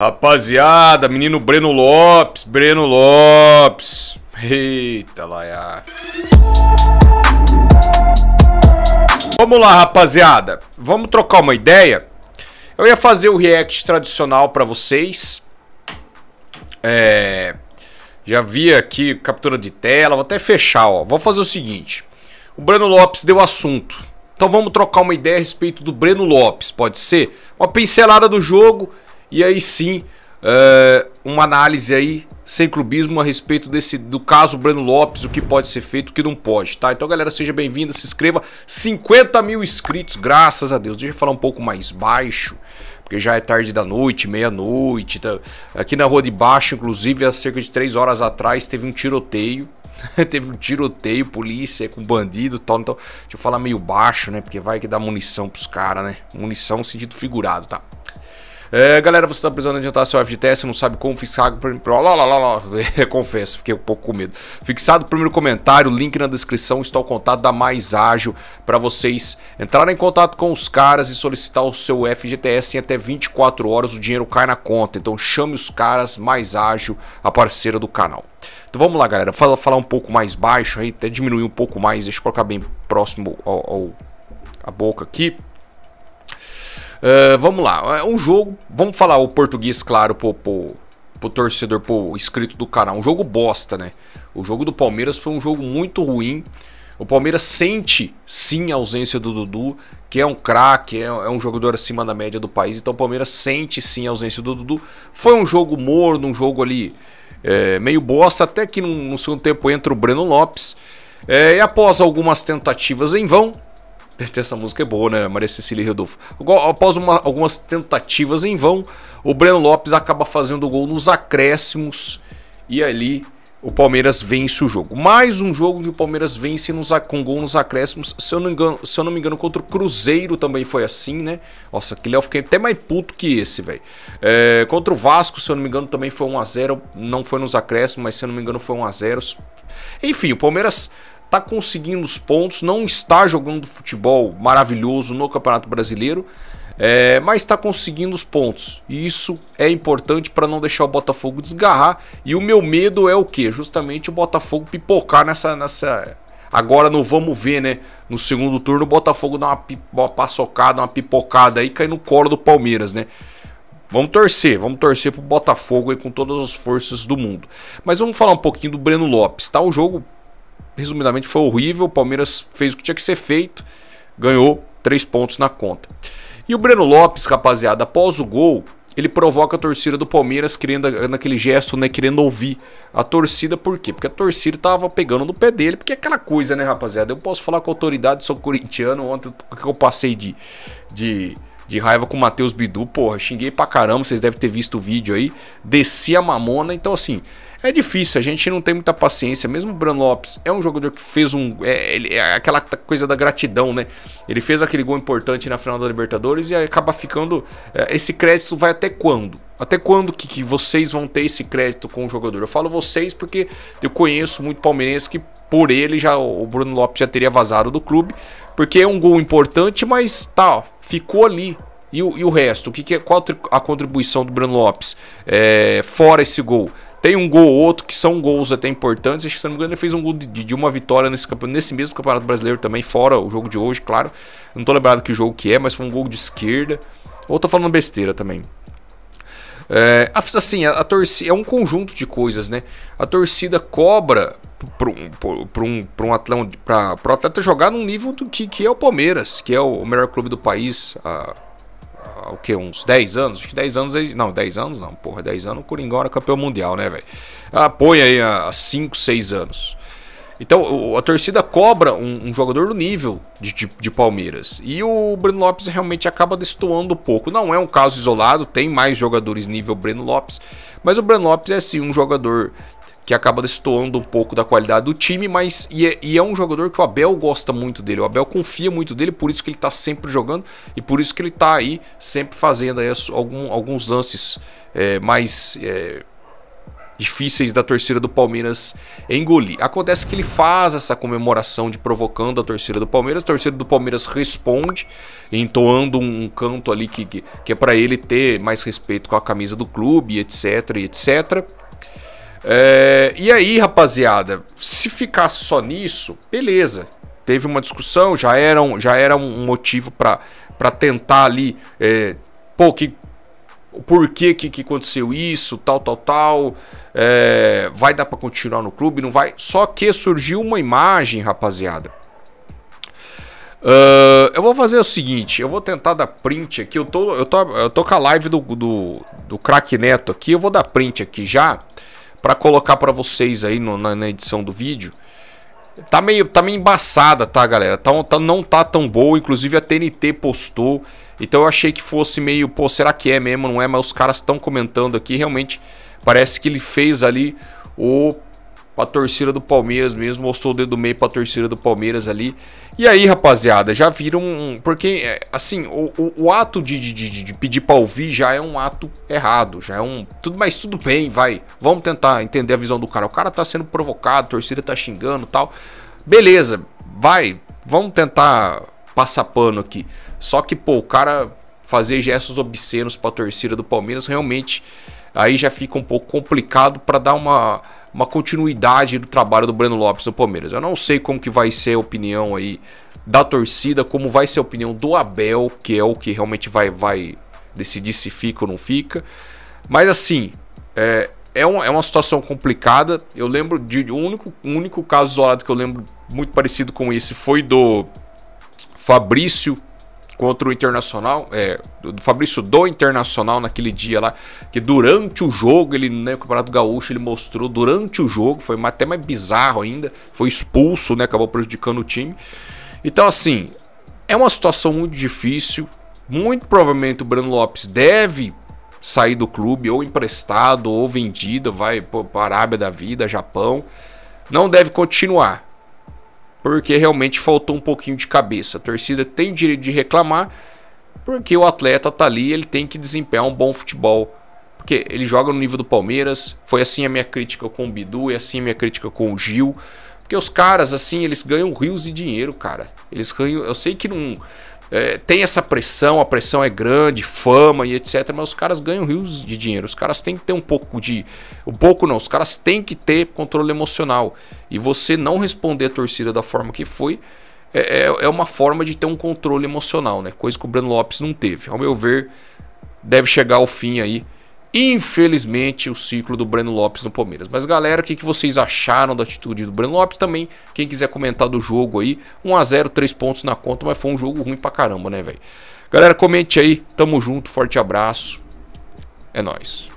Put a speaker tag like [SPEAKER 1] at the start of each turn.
[SPEAKER 1] Rapaziada, menino Breno Lopes, Breno Lopes. Eita, laia. Vamos lá, rapaziada. Vamos trocar uma ideia. Eu ia fazer o react tradicional para vocês. É... Já vi aqui captura de tela, vou até fechar, ó. Vou fazer o seguinte. O Breno Lopes deu assunto. Então vamos trocar uma ideia a respeito do Breno Lopes, pode ser? Uma pincelada do jogo e aí sim, é, uma análise aí sem clubismo a respeito desse do caso Breno Lopes, o que pode ser feito, o que não pode, tá? Então, galera, seja bem-vinda, se inscreva. 50 mil inscritos, graças a Deus. Deixa eu falar um pouco mais baixo, porque já é tarde da noite, meia-noite. Tá? Aqui na Rua de Baixo, inclusive, há cerca de 3 horas atrás, teve um tiroteio. teve um tiroteio, polícia com bandido tal. Então, deixa eu falar meio baixo, né? Porque vai que dá munição pros caras, né? Munição sentido figurado, tá? É, galera, você tá precisando adiantar seu FGTS, não sabe como fixar. Lá, lá, lá, lá. Confesso, fiquei um pouco com medo. Fixado o primeiro comentário, link na descrição, está o contato da Mais Ágil para vocês entrarem em contato com os caras e solicitar o seu FGTS em até 24 horas, o dinheiro cai na conta. Então chame os caras Mais Ágil, a parceira do canal. Então vamos lá, galera. Fala, falar um pouco mais baixo aí, até diminuir um pouco mais, deixa eu colocar bem próximo ao, ao a boca aqui. Uh, vamos lá, é um jogo. Vamos falar o português, claro, pro, pro, pro torcedor, pro inscrito do canal. Um jogo bosta, né? O jogo do Palmeiras foi um jogo muito ruim. O Palmeiras sente sim a ausência do Dudu, que é um craque, é, é um jogador acima da média do país. Então o Palmeiras sente sim a ausência do Dudu. Foi um jogo morno, um jogo ali é, meio bosta, até que no, no segundo tempo entra o Breno Lopes. É, e após algumas tentativas em vão, essa música é boa, né? Maria Cecília e Rodolfo. Após uma, algumas tentativas em vão, o Breno Lopes acaba fazendo o gol nos acréscimos e ali o Palmeiras vence o jogo. Mais um jogo que o Palmeiras vence nos, com gol nos acréscimos. Se eu, não engano, se eu não me engano, contra o Cruzeiro também foi assim, né? Nossa, aquele eu fiquei até mais puto que esse, velho. É, contra o Vasco, se eu não me engano, também foi 1x0. Não foi nos acréscimos, mas se eu não me engano, foi 1x0. Enfim, o Palmeiras tá conseguindo os pontos, não está jogando futebol maravilhoso no Campeonato Brasileiro, é, mas está conseguindo os pontos. E isso é importante para não deixar o Botafogo desgarrar. E o meu medo é o que? Justamente o Botafogo pipocar nessa, nessa. Agora não vamos ver, né? No segundo turno, o Botafogo dá uma, uma paçocada, uma pipocada aí, cai no colo do Palmeiras, né? Vamos torcer, vamos torcer pro Botafogo aí com todas as forças do mundo. Mas vamos falar um pouquinho do Breno Lopes, tá? O jogo resumidamente, foi horrível. O Palmeiras fez o que tinha que ser feito, ganhou três pontos na conta. E o Breno Lopes, rapaziada, após o gol, ele provoca a torcida do Palmeiras querendo naquele gesto, né, querendo ouvir a torcida, por quê? Porque a torcida tava pegando no pé dele, porque é aquela coisa, né, rapaziada? Eu posso falar com autoridade, sou corintiano, ontem que eu passei de de de raiva com o Matheus Bidu. Porra, xinguei pra caramba, vocês devem ter visto o vídeo aí. Desci a mamona. Então, assim, é difícil, a gente não tem muita paciência. Mesmo o Bran Lopes é um jogador que fez um. É, ele, é aquela coisa da gratidão, né? Ele fez aquele gol importante na final da Libertadores e acaba ficando. É, esse crédito vai até quando? Até quando que, que, vocês vão ter esse crédito com o jogador? Eu falo vocês porque eu conheço muito palmeirense que por ele já o Bruno Lopes já teria vazado do clube, porque é um gol importante, mas tá, ó, ficou ali. E o, e o resto? O que, que é, qual a contribuição do Bruno Lopes? É, fora esse gol. Tem um gol ou outro que são gols até importantes. Acho que, se não me engano, ele fez um gol de, de uma vitória nesse, nesse mesmo Campeonato Brasileiro também, fora o jogo de hoje, claro. Não tô lembrado que jogo que é, mas foi um gol de esquerda. Ou tô falando besteira também. É, assim, a, a torcida é um conjunto de coisas, né? A torcida cobra para um, pra um, um atleta jogar num nível do que, que é o Palmeiras, que é o, melhor clube do país há, há, o que, uns 10 anos? Acho que 10 anos, não, 10 anos não, porra, 10 anos o Coringão era campeão mundial, né, velho? Apoia aí há 5, 6 anos. Então a torcida cobra um, um jogador do nível de, de, de, Palmeiras. E o Breno Lopes realmente acaba destoando um pouco. Não é um caso isolado, tem mais jogadores nível Breno Lopes. Mas o Breno Lopes é sim um jogador que acaba destoando um pouco da qualidade do time, mas e é, e é, um jogador que o Abel gosta muito dele, o Abel confia muito dele, por isso que ele tá sempre jogando e por isso que ele tá aí sempre fazendo aí algum, alguns lances é, mais é, difíceis da torcida do Palmeiras engolir. Acontece que ele faz essa comemoração de provocando a torcida do Palmeiras, a torcida do Palmeiras responde, entoando um canto ali que, que, que é para ele ter mais respeito com a camisa do clube, etc, etc. É, e aí, rapaziada, se ficasse só nisso, beleza. Teve uma discussão, já era um, já era um motivo para tentar ali, é, pô, que, por que, que, que aconteceu isso, tal, tal, tal. É, vai dar para continuar no clube? Não vai? Só que surgiu uma imagem, rapaziada. Uh, eu vou fazer o seguinte, eu vou tentar dar print aqui. Eu tô, eu tô, eu tô com a live do, do, do Crack Neto aqui. Eu vou dar print aqui já para colocar para vocês aí no, na, na, edição do vídeo. Tá meio, tá meio embaçada, tá, galera? Tá, tá, não tá tão boa. Inclusive a TNT postou. Então eu achei que fosse meio, pô, será que é mesmo? Não é? Mas os caras estão comentando aqui. Realmente Parece que ele fez ali o a torcida do Palmeiras mesmo, mostrou o dedo meio para a torcida do Palmeiras ali. E aí, rapaziada, já viram. Um, porque, é, assim, o, o, o ato de, de, de, pedir pra ouvir já é um ato errado. Já é um. Tudo, mas tudo bem, vai. Vamos tentar entender a visão do cara. O cara tá sendo provocado, a torcida tá xingando tal. Beleza, vai. Vamos tentar passar pano aqui. Só que, pô, o cara fazer gestos obscenos pra torcida do Palmeiras realmente aí já fica um pouco complicado para dar uma, uma continuidade do trabalho do Breno Lopes no Palmeiras. Eu não sei como que vai ser a opinião aí da torcida, como vai ser a opinião do Abel, que é o que realmente vai, vai decidir se fica ou não fica. Mas assim, é, é, é uma situação complicada. Eu lembro de o único, um único caso isolado que eu lembro muito parecido com esse foi do Fabrício contra o Internacional, é, do Fabrício do Internacional naquele dia lá, que durante o jogo, ele no né, Campeonato Gaúcho, ele mostrou durante o jogo, foi até mais bizarro ainda, foi expulso, né, acabou prejudicando o time. Então assim, é uma situação muito difícil, muito provavelmente o Bruno Lopes deve sair do clube, ou emprestado, ou vendido, vai para a Arábia da Vida, Japão, não deve continuar porque realmente faltou um pouquinho de cabeça. A torcida tem direito de reclamar, porque o atleta tá ali, ele tem que desempenhar um bom futebol. Porque ele joga no nível do Palmeiras, foi assim a minha crítica com o Bidu, e assim a minha crítica com o Gil. Porque os caras, assim, eles ganham rios de dinheiro, cara. Eles ganham. Eu sei que não, é, tem essa pressão, a pressão é grande, fama e etc. Mas os caras ganham rios de dinheiro. Os caras têm que ter um pouco de. Um pouco não, os caras têm que ter controle emocional. E você não responder a torcida da forma que foi é, é, é uma forma de ter um controle emocional, né? Coisa que o Breno Lopes não teve. Ao meu ver, deve chegar ao fim aí. Infelizmente, o ciclo do Breno Lopes no Palmeiras. Mas galera, o que, que vocês acharam da atitude do Breno Lopes? Também, quem quiser comentar do jogo aí, 1x0, 3 pontos na conta, mas foi um jogo ruim pra caramba, né, velho? Galera, comente aí, tamo junto, forte abraço, é nóis.